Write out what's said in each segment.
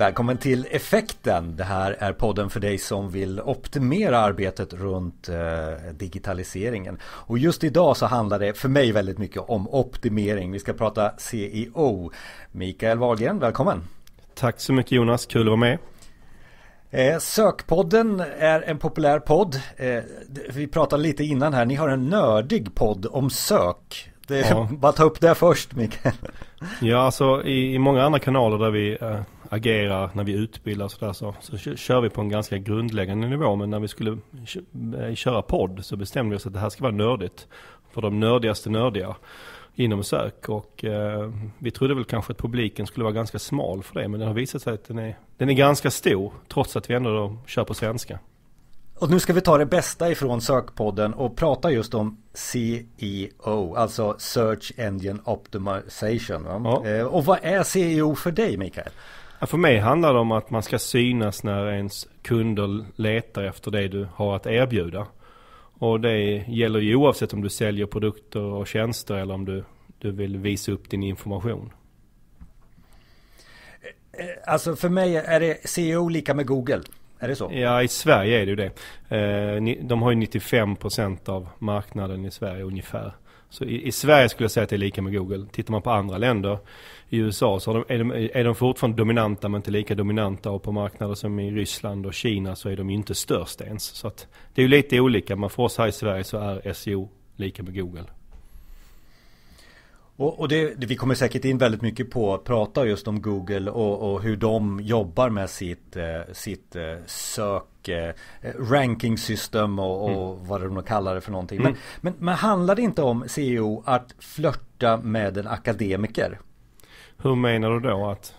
Välkommen till Effekten. Det här är podden för dig som vill optimera arbetet runt eh, digitaliseringen. Och just idag så handlar det för mig väldigt mycket om optimering. Vi ska prata CEO. Mikael Wahlgren, välkommen! Tack så mycket Jonas, kul att vara med. Eh, sökpodden är en populär podd. Eh, vi pratade lite innan här, ni har en nördig podd om sök. Det, ja. Bara ta upp det först Mikael. Ja, alltså i, i många andra kanaler där vi agerar när vi utbildar och sådär så, så kör vi på en ganska grundläggande nivå. Men när vi skulle eh, köra podd så bestämde vi oss att det här ska vara nördigt. För de nördigaste nördiga inom sök. Och eh, vi trodde väl kanske att publiken skulle vara ganska smal för det. Men det har visat sig att den är, den är ganska stor. Trots att vi ändå då kör på svenska. Och nu ska vi ta det bästa ifrån sökpodden och prata just om CEO, alltså Search Engine Optimization. Ja. Eh, och vad är CEO för dig Mikael? för mig handlar det om att man ska synas när ens kunder letar efter det du har att erbjuda. Och det gäller ju oavsett om du säljer produkter och tjänster eller om du, du vill visa upp din information. Eh, eh, alltså för mig är det CEO lika med Google. Är det så? Ja, i Sverige är det ju det. Eh, de har ju 95% av marknaden i Sverige ungefär. Så i, i, Sverige skulle jag säga att det är lika med Google. Tittar man på andra länder i USA så är de, är de, fortfarande dominanta men inte lika dominanta och på marknader som i Ryssland och Kina så är de ju inte störst ens. Så att det är ju lite olika men för oss här i Sverige så är SEO lika med Google. Och, det, vi kommer säkert in väldigt mycket på att prata just om Google och, och hur de jobbar med sitt, eh, sitt eh, sök och eh, ranking system och, och mm. vad de kallar det för någonting. Mm. Men, men, men handlar det inte om CEO att flörta med en akademiker? Hur menar du då att?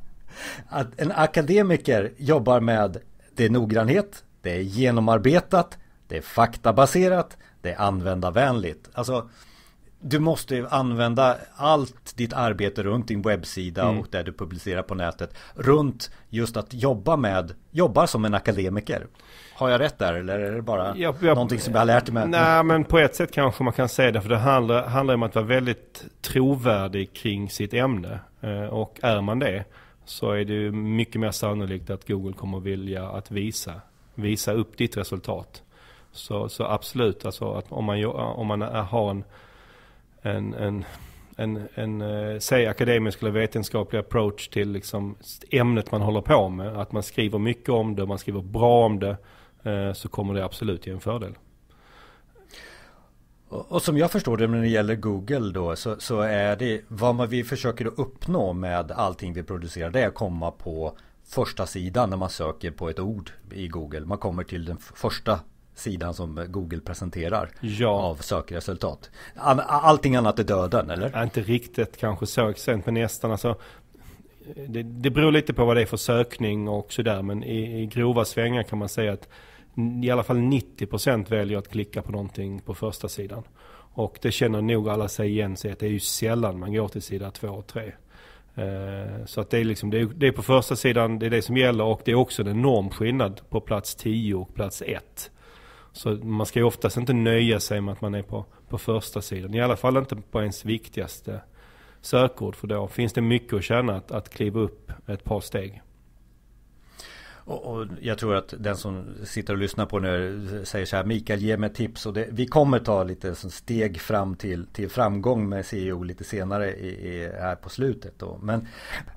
att en akademiker jobbar med det är noggrannhet, det är genomarbetat, det är faktabaserat, det är användarvänligt. Alltså, du måste använda allt ditt arbete runt din webbsida mm. och det du publicerar på nätet runt just att jobba med, jobbar som en akademiker. Har jag rätt där eller är det bara jag, jag, någonting som jag har lärt mig? Nej men på ett sätt kanske man kan säga det för det handlar, handlar om att vara väldigt trovärdig kring sitt ämne. Eh, och är man det så är det mycket mer sannolikt att Google kommer vilja att visa, visa upp ditt resultat. Så, så absolut, alltså att om man, om man har en en, en, en, en eh, säg akademisk eller vetenskaplig approach till liksom ämnet man håller på med. Att man skriver mycket om det, man skriver bra om det, eh, så kommer det absolut ge en fördel. Och som jag förstår det när det gäller Google då så, så, är det vad man, vi försöker uppnå med allting vi producerar det är att komma på första sidan när man söker på ett ord i Google. Man kommer till den första sidan som Google presenterar ja. av sökresultat. allting annat är döden, eller? Ja, inte riktigt kanske så sent, men nästan. Alltså, det, det beror lite på vad det är för sökning och sådär, men i, i grova svängar kan man säga att i alla fall 90% väljer att klicka på någonting på första sidan. Och det känner nog alla sig igen sig att det är ju sällan man går till sida 2 och 3. Eh, så att det är, liksom, det är på första sidan, det är det som gäller och det är också en enorm skillnad på plats 10 och plats 1. Så man ska ju oftast inte nöja sig med att man är på, på första sidan. I alla fall inte på ens viktigaste sökord. För då finns det mycket att tjäna att, att kliva upp ett par steg. Och, och, jag tror att den som sitter och lyssnar på nu säger så här Mikael ge mig tips och det, vi kommer ta lite steg fram till, till framgång med CEO lite senare i, i, här på slutet. Då. Men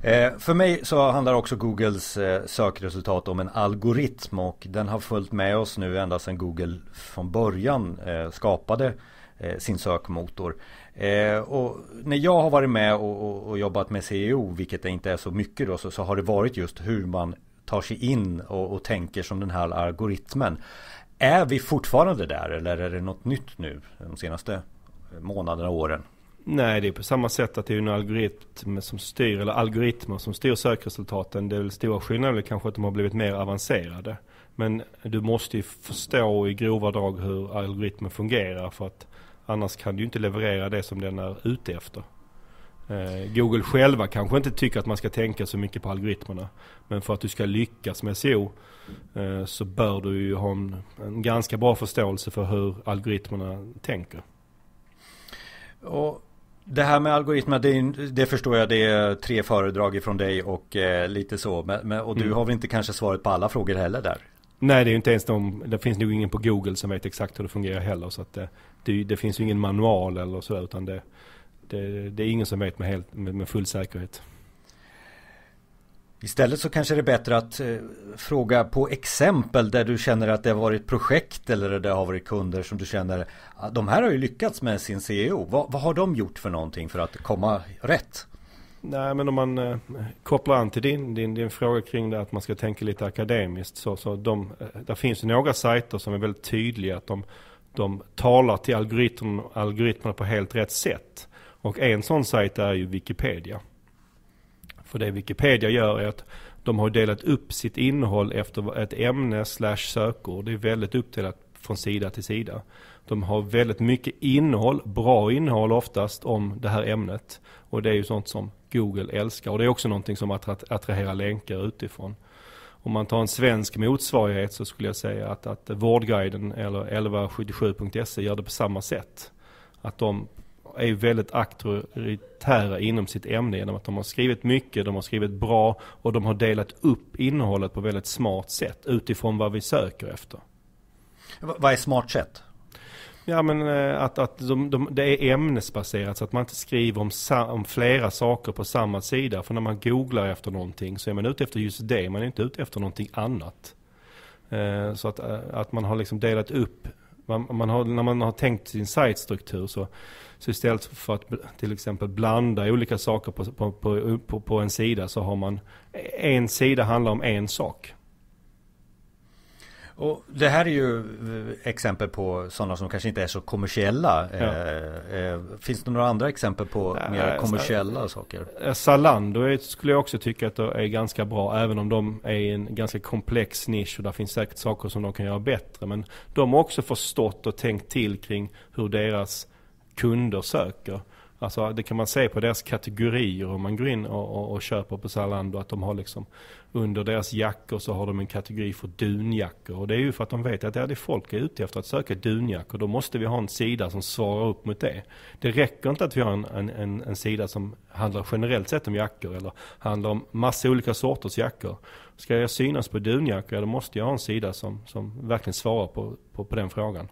eh, för mig så handlar också Googles eh, sökresultat om en algoritm och den har följt med oss nu ända sedan Google från början eh, skapade eh, sin sökmotor. Eh, och när jag har varit med och, och, och, jobbat med CEO, vilket det inte är så mycket då, så, så har det varit just hur man tar sig in och, och tänker som den här algoritmen. Är vi fortfarande där eller är det något nytt nu de senaste månaderna och åren? Nej, det är på samma sätt att det är en algoritm som styr, eller algoritmer som styr sökresultaten. Det är väl stora skillnader kanske att de har blivit mer avancerade. Men du måste ju förstå i grova drag hur algoritmen fungerar för att annars kan du inte leverera det som den är ute efter. Eh, Google själva kanske inte tycker att man ska tänka så mycket på algoritmerna. Men för att du ska lyckas med SEO eh, så bör du ju ha en, ganska bra förståelse för hur algoritmerna tänker. Och det här med algoritmer, det, det, förstår jag, det är tre föredrag ifrån dig och eh, lite så. Men, men, och du mm. har väl inte kanske svaret på alla frågor heller där? Nej, det är inte ens de, det finns nog ingen på Google som vet exakt hur det fungerar heller. Så att det, eh, det, det finns ju ingen manual eller sådär. utan det, det, det är ingen som vet med, helt, med, med full säkerhet. Istället så kanske det är bättre att eh, fråga på exempel där du känner att det har varit projekt eller det har varit kunder som du känner att ah, de här har ju lyckats med sin CEO. Va, vad har de gjort för någonting för att komma rätt? Nej men om man eh, kopplar an till din, din, din fråga kring det att man ska tänka lite akademiskt så, så de, eh, där finns det några sajter som är väldigt tydliga att de, de talar till algoritmerna på helt rätt sätt. Och en sån sajt är ju Wikipedia. För det Wikipedia gör är att de har delat upp sitt innehåll efter ett ämne slash sökord. Det är väldigt uppdelat från sida till sida. De har väldigt mycket innehåll, bra innehåll oftast, om det här ämnet. Och det är ju sånt som Google älskar. Och det är också någonting som att attraherar länkar utifrån. Om man tar en svensk motsvarighet så skulle jag säga att, att Vårdguiden eller 1177.se gör det på samma sätt. Att de är väldigt auktoritära inom sitt ämne genom att de har skrivit mycket, de har skrivit bra och de har delat upp innehållet på väldigt smart sätt utifrån vad vi söker efter. Vad är smart sätt? Ja men eh, att, att de, de, det är ämnesbaserat så att man inte skriver om, sa, om flera saker på samma sida. För när man googlar efter någonting så är man ute efter just det, man är inte ute efter någonting annat. Eh, så att, eh, att man har liksom delat upp man, man har, när man har tänkt sin sajtstruktur så, så istället för att till exempel blanda olika saker på, på, på, på, en sida så har man en sida handlar om en sak. Och det här är ju eh, exempel på sådana som kanske inte är så kommersiella. Ja. Eh, eh, finns det några andra exempel på Nej, mer kommersiella så, saker? Zalando skulle jag också tycka att är ganska bra, även om de är i en ganska komplex nisch och där finns säkert saker som de kan göra bättre. Men de har också förstått och tänkt till kring hur deras kunder söker. Alltså det kan man se på deras kategorier om man går in och, och, och köper på Zalando att de har liksom under deras jackor så har de en kategori för dunjackor. Och det är ju för att de vet att det är folk är ute efter att söka dunjackor. Då måste vi ha en sida som svarar upp mot det. Det räcker inte att vi har en, en, en, en sida som handlar generellt sett om jackor eller handlar om massa olika sorters jackor. Ska jag synas på dunjackor, då måste jag ha en sida som, som verkligen svarar på, på, på den frågan.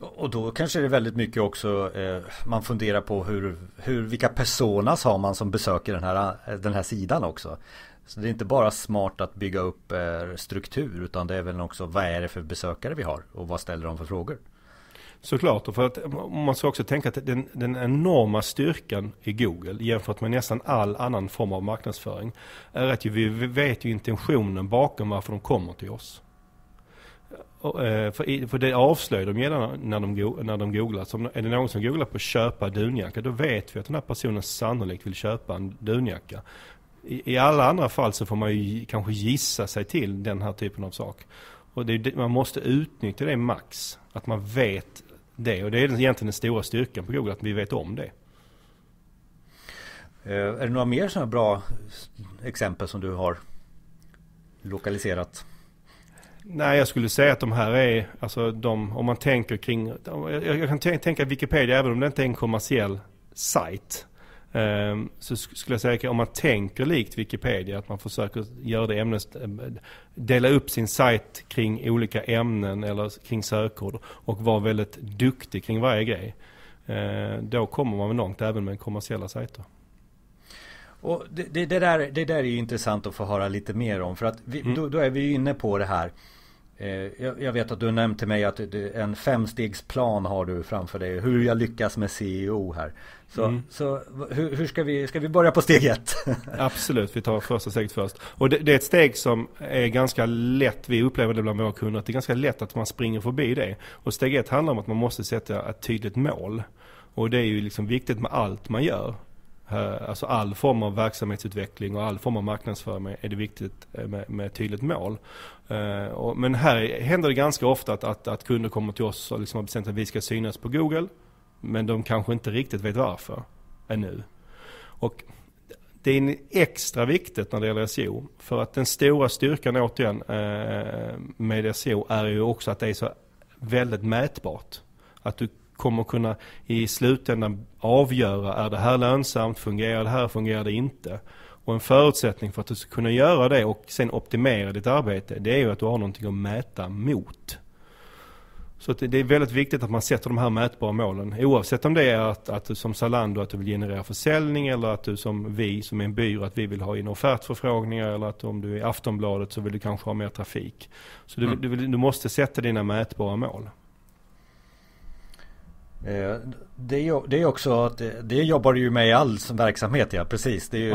Och då kanske det är väldigt mycket också eh, man funderar på hur, hur, vilka personas har man som besöker den här, den här sidan också. Så det är inte bara smart att bygga upp eh, struktur utan det är väl också vad är det för besökare vi har och vad ställer de för frågor? Såklart, och för att man ska också tänka att den, den, enorma styrkan i Google jämfört med nästan all annan form av marknadsföring är att vi vet ju intentionen bakom varför de kommer till oss. Eh, för det avslöjar de gärna när de, när de googlar. Så är det någon som googlar på köpa dunjacka, då vet vi att den här personen sannolikt vill köpa en dunjacka. I, I, alla andra fall så får man ju kanske gissa sig till den här typen av sak. Och det, man måste utnyttja det max. Att man vet det. Och det är egentligen den stora styrkan på Google, att vi vet om det. Eh, är det några mer sådana bra exempel som du har lokaliserat? Nej, jag skulle säga att de här är, alltså de, om man tänker kring, jag, kan tänka Wikipedia, även om det inte är en kommersiell sajt, Ehm, så skulle jag säga att om man tänker likt Wikipedia, att man försöker göra det ämnes, eh, dela upp sin sajt kring olika ämnen eller kring sökord och vara väldigt duktig kring varje grej. Eh, då kommer man långt även med kommersiella sajter. Och det, det, det, där, det där är intressant att få höra lite mer om. För att vi, mm. då, då, är vi inne på det här Eh, jag vet att du nämnde till mig att en femstegsplan har du framför dig. Hur jag lyckas med CEO här. Så, mm. så hur, hur, ska vi, ska vi börja på steg ett? Absolut, vi tar första steget först. Och det, det, är ett steg som är ganska lätt, vi upplever det bland våra kunder, att det är ganska lätt att man springer förbi det. Och steg ett handlar om att man måste sätta ett tydligt mål. Och det är ju liksom viktigt med allt man gör. Eh, alltså all form av verksamhetsutveckling och all form av marknadsföring är det viktigt eh, med, med tydligt mål. Eh, men här händer det ganska ofta att, att, att kunder kommer till oss och liksom har bestämt att vi ska synas på Google. Men de kanske inte riktigt vet varför ännu. Och det är extra viktigt när det gäller SEO. För att den stora styrkan återigen med SEO är ju också att det är så väldigt mätbart. Att du kommer kunna i slutändan avgöra, är det här lönsamt, fungerar det här, fungerar det inte? Och en förutsättning för att du ska kunna göra det och sen optimera ditt arbete, det är ju att du har någonting att mäta mot. Så det är väldigt viktigt att man sätter de här mätbara målen. Oavsett om det är att, att du som Zalando att du vill generera försäljning eller att du som vi som är en byrå att vi vill ha in offertförfrågningar eller att om du är Aftonbladet så vill du kanske ha mer trafik. Så du, mm. du, du måste sätta dina mätbara mål. Eh, det är, det är också att eh, det jobbar du ju med i all verksamhet ja, precis. Det är ju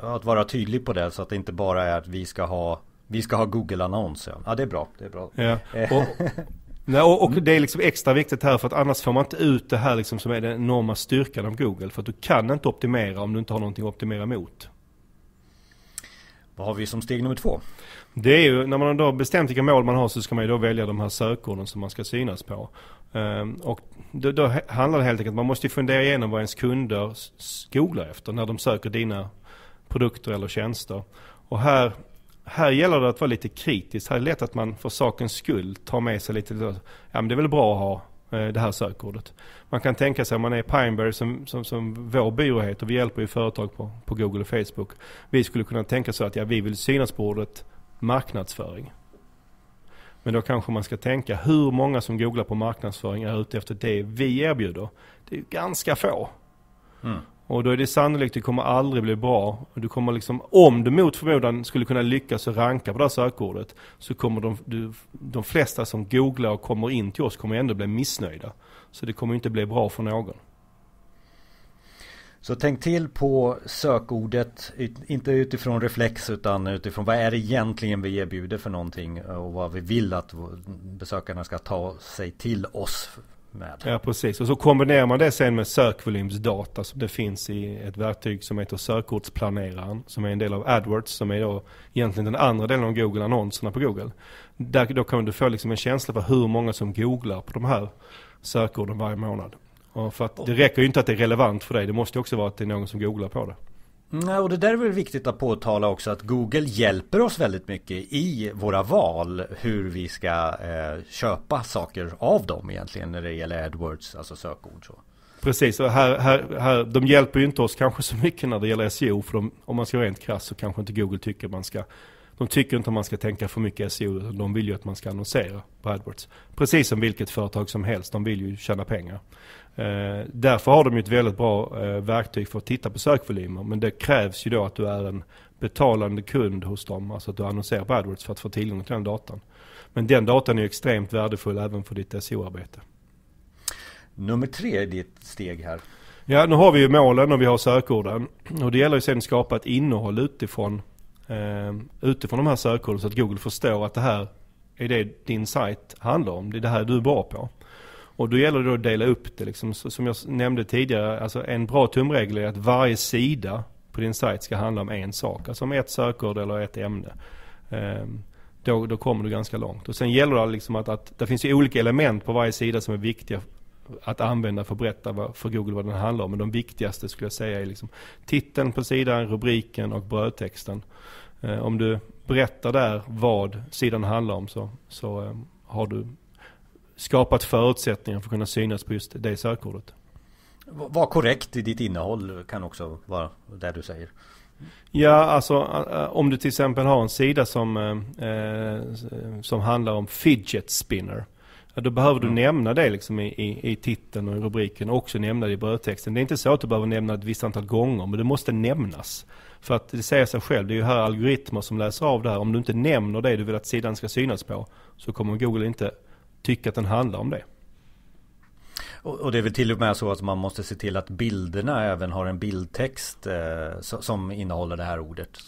ja. att vara tydlig på det så att det inte bara är att vi ska ha vi ska ha Google-annons. Ja. ja, det är bra. Det är bra. Ja. Eh. Och, nej, och, och, det är liksom extra viktigt här för att annars får man inte ut det här liksom som är den enorma styrkan av Google. För att du kan inte optimera om du inte har någonting att optimera mot. Vad har vi som steg nummer två? Det är ju, när man då har bestämt vilka mål man har så ska man ju då välja de här sökorden som man ska synas på. Ehm, och då, då, handlar det helt enkelt, om att man måste fundera igenom vad ens kunder googlar efter när de söker dina produkter eller tjänster. Och här, här gäller det att vara lite kritisk. Här är det lätt att man för sakens skull tar med sig lite, ja men det är väl bra att ha Eh, det här sökordet. Man kan tänka sig om man är Pineberry som, som, som vår byrå heter, vi hjälper ju företag på, på Google och Facebook. Vi skulle kunna tänka så att ja, vi vill synas på ordet marknadsföring. Men då kanske man ska tänka hur många som googlar på marknadsföring är ute efter det vi erbjuder. Det är ju ganska få. Mm. Och då är det sannolikt det kommer aldrig bli bra. Du kommer liksom, om du mot förmodan skulle kunna lyckas och ranka på det här sökordet så kommer de, du, de flesta som googlar och kommer in till oss kommer ändå bli missnöjda. Så det kommer inte bli bra för någon. Så tänk till på sökordet, inte utifrån reflex utan utifrån vad är det egentligen vi erbjuder för någonting och vad vi vill att besökarna ska ta sig till oss med. Ja, precis. Och så kombinerar man det sen med sökvolymsdata som det finns i ett verktyg som heter sökordsplaneraren som är en del av AdWords som är då egentligen den andra delen av Google, annonserna på Google. Där, då kan du få liksom en känsla för hur många som googlar på de här sökorden varje månad. Och för att det räcker ju inte att det är relevant för dig, det måste ju också vara att det är någon som googlar på det. Ja, mm, och det där är väl viktigt att påtala också att Google hjälper oss väldigt mycket i våra val hur vi ska eh, köpa saker av dem egentligen när det gäller AdWords, alltså sökord. Så. Precis, och här, här, här, de hjälper ju inte oss kanske så mycket när det gäller SEO. För de, om man ska vara rent krass så kanske inte Google tycker man ska de tycker inte att man ska tänka för mycket SEO, de vill ju att man ska annonsera på AdWords. Precis som vilket företag som helst, de vill ju tjäna pengar. Eh, därför har de ju ett väldigt bra eh, verktyg för att titta på sökvolymer. Men det krävs ju då att du är en betalande kund hos dem. Alltså att du annonserar på AdWords för att få tillgång till den datan. Men den datan är ju extremt värdefull även för ditt SEO-arbete. Nummer tre är ditt steg här. Ja, nu har vi ju målen och vi har sökorden. Och det gäller ju sen att skapa ett innehåll utifrån, eh, utifrån de här sökorden så att Google förstår att det här är det din sajt handlar om. Det är det här du är bra på. Och då gäller det att dela upp det. Liksom. Så, som jag nämnde tidigare, alltså en bra tumregel är att varje sida på din sajt ska handla om en sak. Alltså om ett sökord eller ett ämne. Ehm, då, då kommer du ganska långt. Och sen gäller det liksom att, att det finns ju olika element på varje sida som är viktiga att använda för att berätta för Google vad den handlar om. Men de viktigaste skulle jag säga är liksom titeln på sidan, rubriken och brödtexten. Ehm, om du berättar där vad sidan handlar om så, så ehm, har du skapat förutsättningar för att kunna synas på just det sökordet. Var korrekt i ditt innehåll kan också vara det du säger. Ja, alltså om du till exempel har en sida som, eh, eh som handlar om fidget spinner. Då behöver du mm. nämna det liksom i, i, i, titeln och i rubriken och också nämna det i brödtexten. Det är inte så att du behöver nämna det ett visst antal gånger, men det måste nämnas. För att det säger sig själv, det är ju här algoritmer som läser av det här. Om du inte nämner det du vill att sidan ska synas på så kommer Google inte tycka att den handlar om det. Och det är väl till och med så att man måste se till att bilderna även har en bildtext eh, som innehåller det här ordet.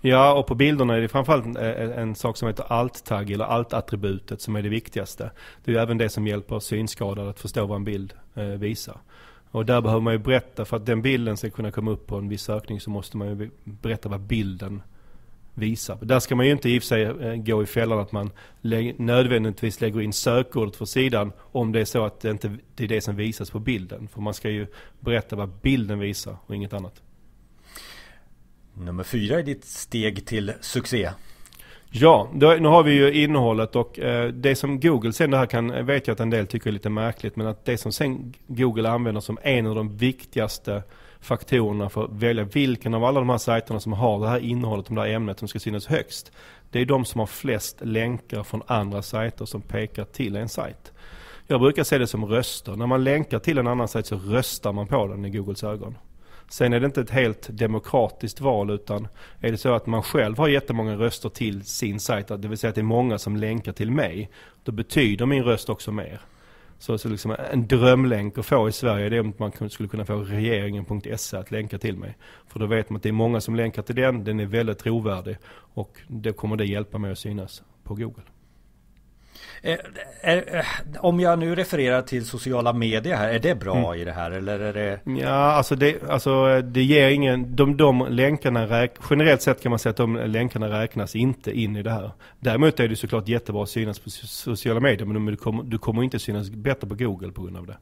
Ja, och på bilderna är det framförallt eh, en, sak som heter alt-tagg eller alt-attributet som är det viktigaste. Det är även det som hjälper synskadade att förstå vad en bild eh, visar. Och där behöver man ju berätta, för att den bilden ska kunna komma upp på en viss sökning så måste man ju berätta vad bilden visa. Där ska man ju inte i och för sig eh, gå i fällan att man nödvändigtvis lägger in sökordet för sidan om det är så att det inte är det som visas på bilden. För man ska ju berätta vad bilden visar och inget annat. Nummer fyra är ditt steg till succé. Ja, då, nu har vi ju innehållet och eh, det som Google sen, det här kan, eh, vet jag att en del tycker är lite märkligt, men att det som sen Google använder som en av de viktigaste faktorerna för att välja vilken av alla de här sajterna som har det här innehållet, det här ämnet som ska synas högst. Det är de som har flest länkar från andra sajter som pekar till en sajt. Jag brukar se det som röster. När man länkar till en annan sajt så röstar man på den i Googles ögon. Sen är det inte ett helt demokratiskt val utan är det så att man själv har jättemånga röster till sin sajt, det vill säga att det är många som länkar till mig, då betyder min röst också mer. Så, så liksom en drömlänk att få i Sverige det är om man skulle kunna få regeringen.se att länka till mig. För då vet man att det är många som länkar till den, den är väldigt trovärdig och då kommer det hjälpa mig att synas på Google. Är, eh, är, eh, eh, om jag nu refererar till sociala medier här, är det bra mm. i det här eller är det? Ja, alltså det, alltså det ger ingen, de, de länkarna räk, generellt sett kan man säga att de länkarna räknas inte in i det här. Däremot är det såklart jättebra att synas på sociala medier men du kommer, du kommer inte synas bättre på Google på grund av det.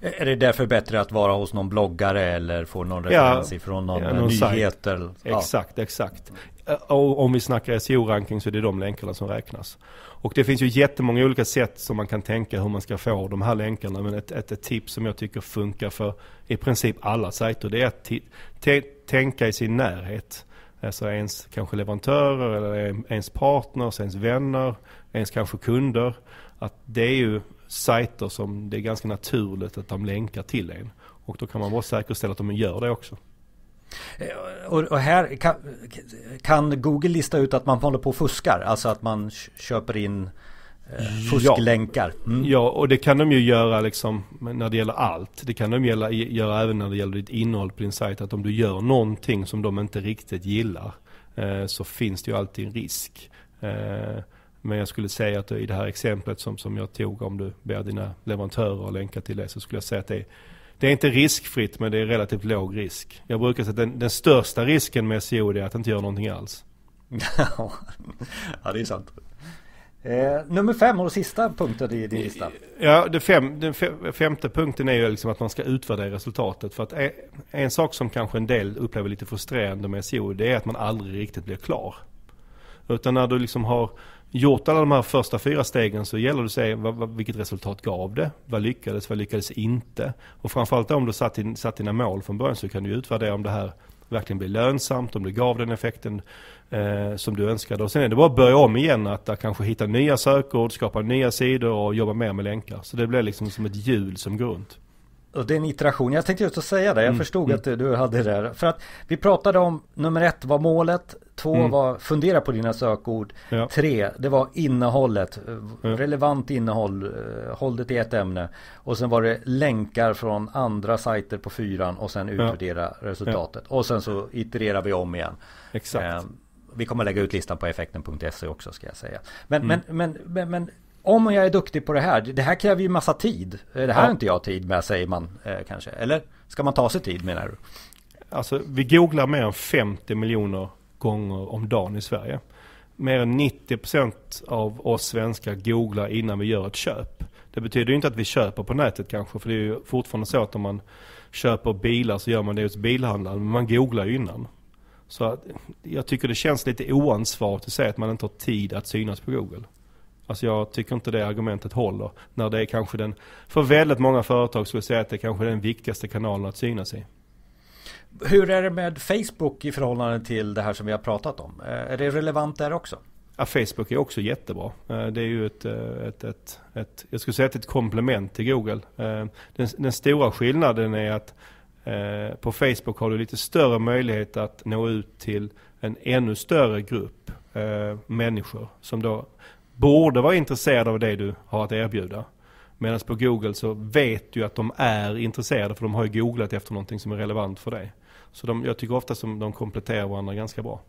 Är det därför bättre att vara hos någon bloggare eller få någon referens ja, ifrån någon, ja, någon nyhet? Eller, ja. Exakt, exakt. Eh, och om vi snackar SEO-ranking så är det de länkarna som räknas. Och det finns ju jättemånga olika sätt som man kan tänka hur man ska få de här länkarna. Men ett, ett, ett tips som jag tycker funkar för i princip alla sajter det är att tänka i sin närhet. Alltså ens kanske leverantörer eller ens partners, ens vänner, ens kanske kunder. Att det är ju sajter som det är ganska naturligt att de länkar till en. Och då kan man bara säkerställa att de gör det också. Eh, och, här kan, Google lista ut att man håller på och fuskar? Alltså att man köper in eh, fusklänkar? Mm. Ja, och det kan de ju göra liksom när det gäller allt. Det kan de gälla, göra även när det gäller ditt innehåll på din sajt. Att om du gör någonting som de inte riktigt gillar eh, så finns det ju alltid en risk. Men jag skulle säga att i det här exemplet som, som jag tog, om du ber dina leverantörer länka till det, så skulle jag säga att det är, det är inte riskfritt, men det är relativt låg risk. Jag brukar säga att den, den största risken med SEO är att inte göra någonting alls. ja, det är sant. Eh, nummer fem och sista punkten i din lista. Ja, det fem, den femte punkten är ju liksom att man ska utvärdera resultatet. För att en, en sak som kanske en del upplever lite frustrerande med SEO, det är att man aldrig riktigt blir klar. Utan när du liksom har gjort alla de här första fyra stegen så gäller det att se vad, vad, vilket resultat gav det? Vad lyckades? Vad lyckades inte? Och framförallt om du satt, in, satt dina mål från början så kan du utvärdera om det här verkligen blir lönsamt, om det gav den effekten eh, som du önskade. Och sen är det bara att börja om igen, att kanske hitta nya sökord, skapa nya sidor och jobba mer med länkar. Så det blir liksom som ett hjul som går runt. Och det är en iteration. Jag tänkte just att säga det. Jag mm. förstod mm. att du, hade det där. För att vi pratade om nummer ett var målet. Två mm. var fundera på dina sökord. Ja. Tre, det var innehållet. Relevant innehåll. Eh, håll det till ett ämne. Och sen var det länkar från andra sajter på fyran och sen utvärdera ja. resultatet. Ja. Och sen så itererar vi om igen. Exakt. Eh, vi kommer lägga ut listan på effekten.se också ska jag säga. Men, mm. men, men, men, men om jag är duktig på det här, det här kräver ju massa tid. Eh, det här ja. har inte jag tid med säger man eh, kanske. Eller ska man ta sig tid menar du? Alltså vi googlar mer än 50 miljoner gånger om dagen i Sverige. Mer än 90% av oss svenskar googlar innan vi gör ett köp. Det betyder ju inte att vi köper på nätet kanske, för det är ju fortfarande så att om man köper bilar så gör man det hos bilhandlaren, men man googlar ju innan. Så jag tycker det känns lite oansvarigt att säga att man inte har tid att synas på Google. Alltså jag tycker inte det argumentet håller. När det är kanske den, för väldigt många företag skulle jag säga att det kanske är den viktigaste kanalen att synas i. Hur är det med Facebook i förhållande till det här som vi har pratat om? Eh, är det relevant där också? Ja, Facebook är också jättebra. Eh, det är ju ett, eh, ett, ett, ett jag skulle säga ett komplement till Google. Den, den, stora skillnaden är att på Facebook har du lite större möjlighet att nå ut till en ännu större grupp människor som då borde vara intresserade av det du har att erbjuda. Medan på Google så vet du att de är intresserade för de har ju googlat efter någonting som är relevant för dig. Så de, jag tycker ofta att de kompletterar varandra ganska bra.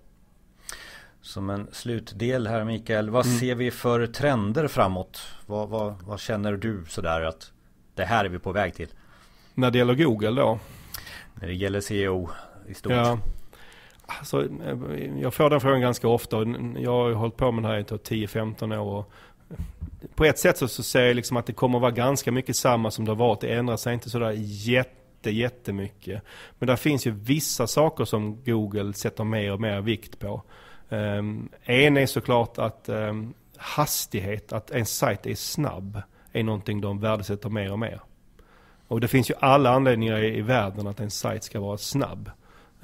Som en slutdel här Mikael, vad mm. ser vi för trender framåt? Vad, vad, vad, känner du sådär att det här är vi på väg till? När det gäller Google då? När det gäller CEO i stort. Ja. Alltså, eh, jag får den frågan ganska ofta. Jag har hållit på med det här i 10-15 typ år. på ett sätt så, så ser jag liksom att det kommer att vara ganska mycket samma som det har varit. Det ändrar sig inte sådär jätte, jättemycket. Men det finns ju vissa saker som Google sätter mer och mer vikt på. Um, en är såklart att um, hastighet, att en sajt är snabb, är någonting de värdesätter mer och mer. Och det finns ju alla anledningar i, i världen att en sajt ska vara snabb.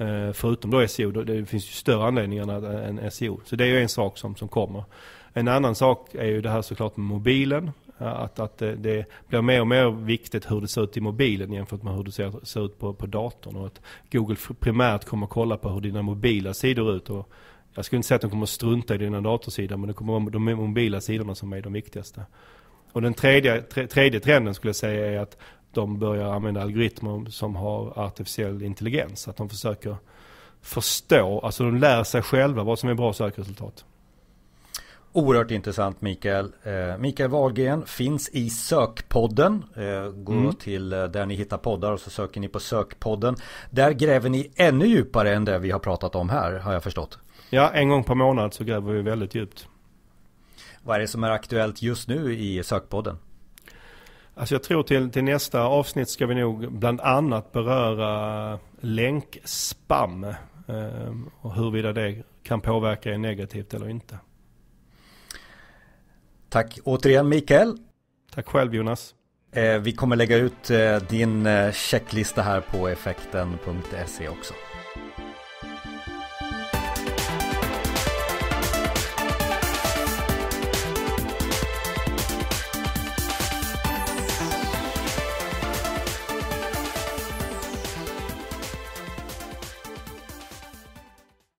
Eh, förutom då SEO, det finns ju större anledningar än SEO. Så det är ju en sak som, som kommer. En annan sak är ju det här såklart med mobilen. Eh, att, att eh, det blir mer och mer viktigt hur det ser ut i mobilen jämfört med hur det ser, ser ut på, på datorn. Och att Google primärt kommer kolla på hur dina mobila sidor ut. Och jag skulle inte säga att de kommer strunta i dina datorsidor men det kommer vara de mobila sidorna som är de viktigaste. Och den tredje, tre, tredje trenden skulle jag säga är att de börjar använda algoritmer som har artificiell intelligens. Att de försöker förstå, alltså de lär sig själva vad som är bra sökresultat. Oerhört intressant Mikael. Eh, Mikael Wahlgren finns i Sökpodden. Eh, gå mm. till eh, där ni hittar poddar och så söker ni på Sökpodden. Där gräver ni ännu djupare än det vi har pratat om här har jag förstått. Ja, en gång per månad så gräver vi väldigt djupt. Vad är det som är aktuellt just nu i Sökpodden? Alltså jag tror till, till nästa avsnitt ska vi nog bland annat beröra länkspam ehm, och huruvida det kan påverka er negativt eller inte. Tack återigen Mikael. Tack själv Jonas. Eh, vi kommer lägga ut eh, din eh, checklista här på effekten.se också.